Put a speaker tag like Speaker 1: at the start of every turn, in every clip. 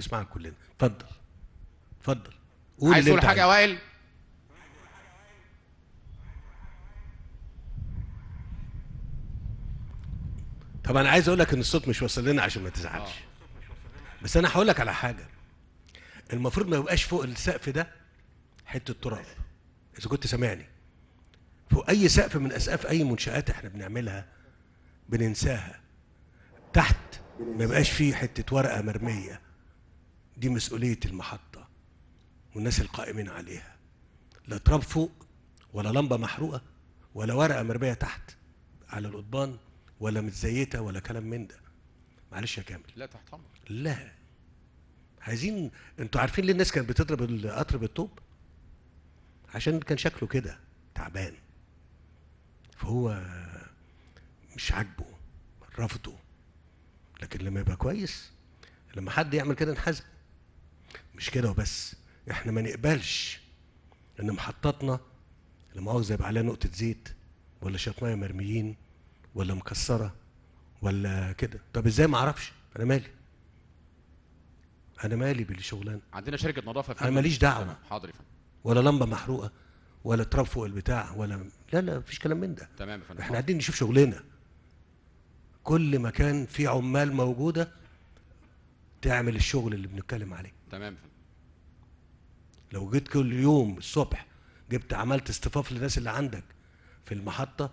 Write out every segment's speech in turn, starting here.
Speaker 1: نسمعها كلنا اتفضل اتفضل قول عايز تقول حاجه وائل طب انا عايز اقول لك ان الصوت مش واصل لنا عشان ما تزعلش آه. بس انا هقول لك على حاجه المفروض ما يبقاش فوق السقف ده حته تراب اذا كنت سامعني فوق اي سقف من اسقاف اي منشات احنا بنعملها بننساها تحت ما يبقاش فيه حته ورقه مرميه دي مسؤولية المحطة والناس القائمين عليها لا تراب فوق ولا لمبة محروقة ولا ورقة مربية تحت على القضبان ولا متزيتة ولا كلام من ده معلش يا كامل لا تحت أمر لا عايزين انتوا عارفين ليه الناس كانت بتضرب القطر بالطوب عشان كان شكله كده تعبان فهو مش عاجبه رافضه لكن لما يبقى كويس لما حد يعمل كده نحاسبه مش كده وبس احنا ما نقبلش ان محطتنا اللي مؤاخذه يبقى عليها نقطه زيت ولا شطنايه مرميين ولا مكسره ولا كده طب ازاي ما اعرفش انا مالي انا مالي بالشغلانه عندنا شركه نظافه في انا ماليش دعوه حاضر يا فندم ولا لمبه محروقه ولا تراب فوق البتاع ولا لا لا مفيش كلام من ده تمام يا فندم احنا قاعدين نشوف شغلنا كل مكان فيه عمال موجوده تعمل الشغل اللي بنتكلم عليه تمام لو جيت كل يوم الصبح جبت عملت اصطفاف للناس اللي عندك في المحطه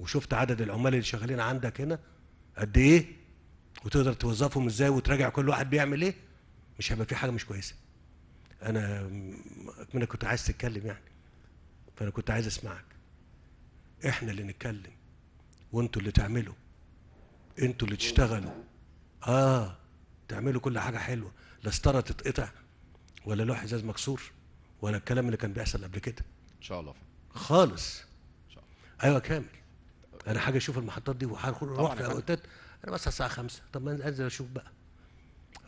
Speaker 1: وشفت عدد العمال اللي شغالين عندك هنا قد ايه وتقدر توظفهم ازاي وتراجع كل واحد بيعمل ايه مش هيبقى في حاجه مش كويسه انا انا كنت عايز تتكلم يعني فانا كنت عايز اسمعك احنا اللي نتكلم وانتوا اللي تعملوا انتوا اللي تشتغلوا اه تعملوا كل حاجه حلوه لا ستاره تتقطع ولا لوح ازاز مكسور ولا الكلام اللي كان بيحصل قبل كده ان شاء الله خالص ان شاء الله ايوه كامل انا حاجه اشوف المحطات دي وهروح في اوقات انا بس الساعه 5 طب ما انزل اشوف بقى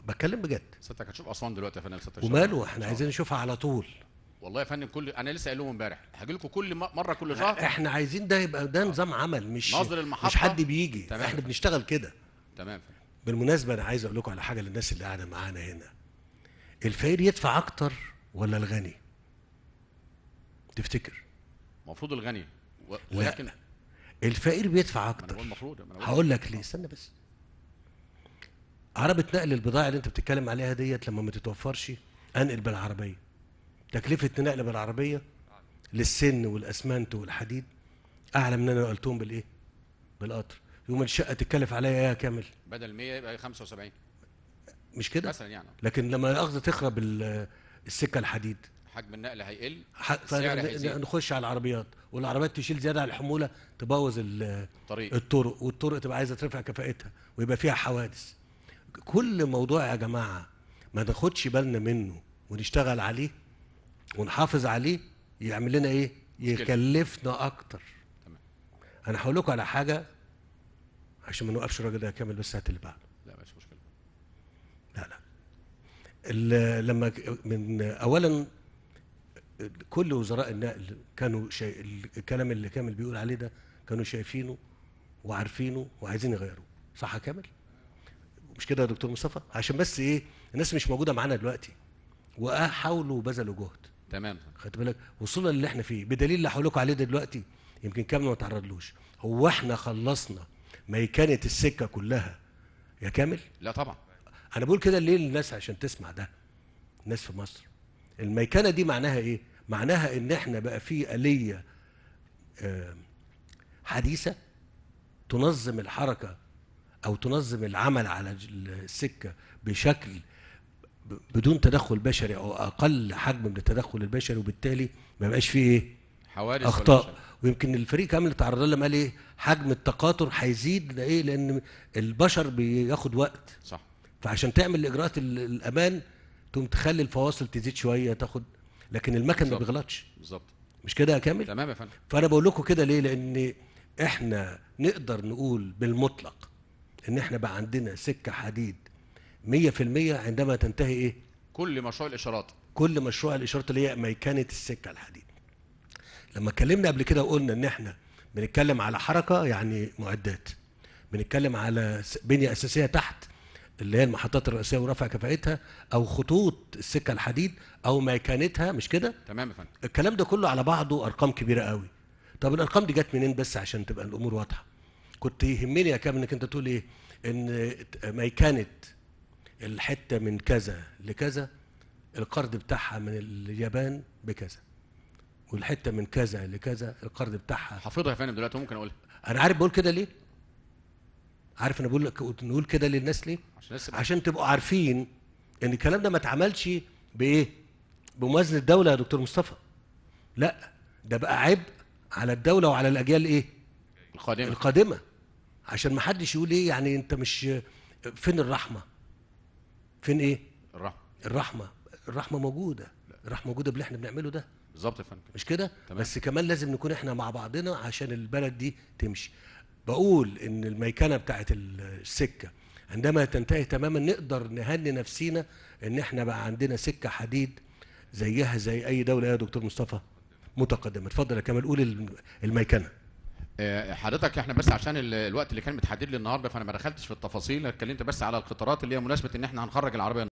Speaker 1: بتكلم بجد ستك هتشوف اسوان دلوقتي يا فندم ستك وماله احنا عايزين نشوفها على طول والله يا فندم كل انا لسه قايل لهم امبارح هاجي لكم كل مره كل شهر احنا عايزين ده يبقى ده آه. نظام عمل مش مصدر المحطه مش حد بيجي تمام. احنا بنشتغل كده تمام بالمناسبة أنا عايز أقول لكم على حاجة للناس اللي قاعدة معانا هنا الفقير يدفع أكتر ولا الغني؟ تفتكر؟ المفروض الغني و... ولكن لا. الفقير بيدفع أكتر المفروض هقول لك ليه استنى بس عربة نقل البضاعة اللي أنت بتتكلم عليها ديت لما ما تتوفرش أنقل بالعربية تكلفة نقل بالعربية للسن والأسمنت والحديد أعلى من أنا نقلتهم بالإيه؟ بالقطر يوم الشقه تتكلف عليا ايه يا كامل بدل 100 يبقى 75 مش كده مثلا يعني لكن لما الاخذ تخرب السكه الحديد حجم النقل هيقل السعر هيزيد نخش على العربيات والعربيات تشيل زياده على الحموله تبوظ الطريق الطرق والطرق تبقى عايزه ترفع كفاءتها ويبقى فيها حوادث كل موضوع يا جماعه ما ناخدش بالنا منه ونشتغل عليه ونحافظ عليه يعمل لنا ايه يكلفنا اكتر تمام. انا هقول لكم على حاجه عشان ما نوقفش الراجل ده كامل بس هات اللي بعده لا مش مشكله لا لا لما من اولا كل وزراء النقل كانوا شاي... الكلام اللي كامل بيقول عليه ده كانوا شايفينه وعارفينه وعايزين يغيروه صح يا كامل مش كده يا دكتور مصطفى عشان بس ايه الناس مش موجوده معانا دلوقتي وحاولوا وبذلوا جهد تمام خدت بالك وصلنا للي احنا فيه بدليل اللي حولكم لكم عليه دلوقتي يمكن كامل ما تعرضلوش هو احنا خلصنا ميكنه السكه كلها يا كامل لا طبعا انا بقول كده ليه للناس عشان تسمع ده الناس في مصر الميكنه دي معناها ايه معناها ان احنا بقى في اليه آه، حديثه تنظم الحركه او تنظم العمل على السكه بشكل بدون تدخل بشري او اقل حجم من التدخل البشري وبالتالي ما بقاش فيه ايه
Speaker 2: حوادث اخطاء
Speaker 1: ويمكن الفريق كامل تعرض لما قال ايه حجم التقاطر هيزيد ايه لان البشر بياخد وقت صح فعشان تعمل اجراءات الامان تقوم تخلي الفواصل تزيد شويه تاخد لكن المكن ما بيغلطش بالظبط مش كده يا كامل تمام يا فندم فانا بقول لكم كده ليه لان احنا نقدر نقول بالمطلق ان احنا بقى عندنا سكه حديد 100% عندما تنتهي ايه كل مشروع الاشارات كل مشروع الاشارات اللي هي ميكنه السكه الحديد لما اتكلمنا قبل كده وقلنا ان احنا بنتكلم على حركه يعني معدات بنتكلم على بنيه اساسيه تحت اللي هي المحطات الرئيسيه ورفع كفائتها او خطوط السكه الحديد او ميكانتها مش كده تمام يا فندم الكلام ده كله على بعضه ارقام كبيره قوي طب الارقام دي جت منين بس عشان تبقى الامور واضحه كنت يهمني يا كابتن انك انت تقول ايه ان ميكانه الحته من كذا لكذا القرض بتاعها من اليابان بكذا والحته من كذا لكذا القرض بتاعها حافظها يا فندم دلوقتي ممكن اقولها انا عارف بقول كده ليه عارف انا بقول لك نقول كده للناس ليه عشان, عشان تبقوا عارفين ان الكلام ده ما اتعملش بايه بموازنه الدوله يا دكتور مصطفى لا ده بقى عبء على الدوله وعلى الاجيال ايه القادمه القادمه عشان ما حدش يقول ايه يعني انت مش فين الرحمه فين ايه الرحمه الرحمه الرحمه موجوده الرحمه موجوده باللي احنا بنعمله ده بالظبط يا فندم مش كده بس كمان لازم نكون احنا مع بعضنا عشان البلد دي تمشي بقول ان الميكنه بتاعه السكه عندما تنتهي تماما نقدر نهني نفسينا ان احنا بقى عندنا سكه حديد زيها زي اي دوله يا دكتور مصطفى متقدمه اتفضل يا كمال قول الميكنه آه، حضرتك احنا بس عشان الوقت اللي كان متحدد لي النهارده فانا ما دخلتش في التفاصيل اتكلمت بس على القطارات اللي هي مناسبه ان احنا هنخرج العربيه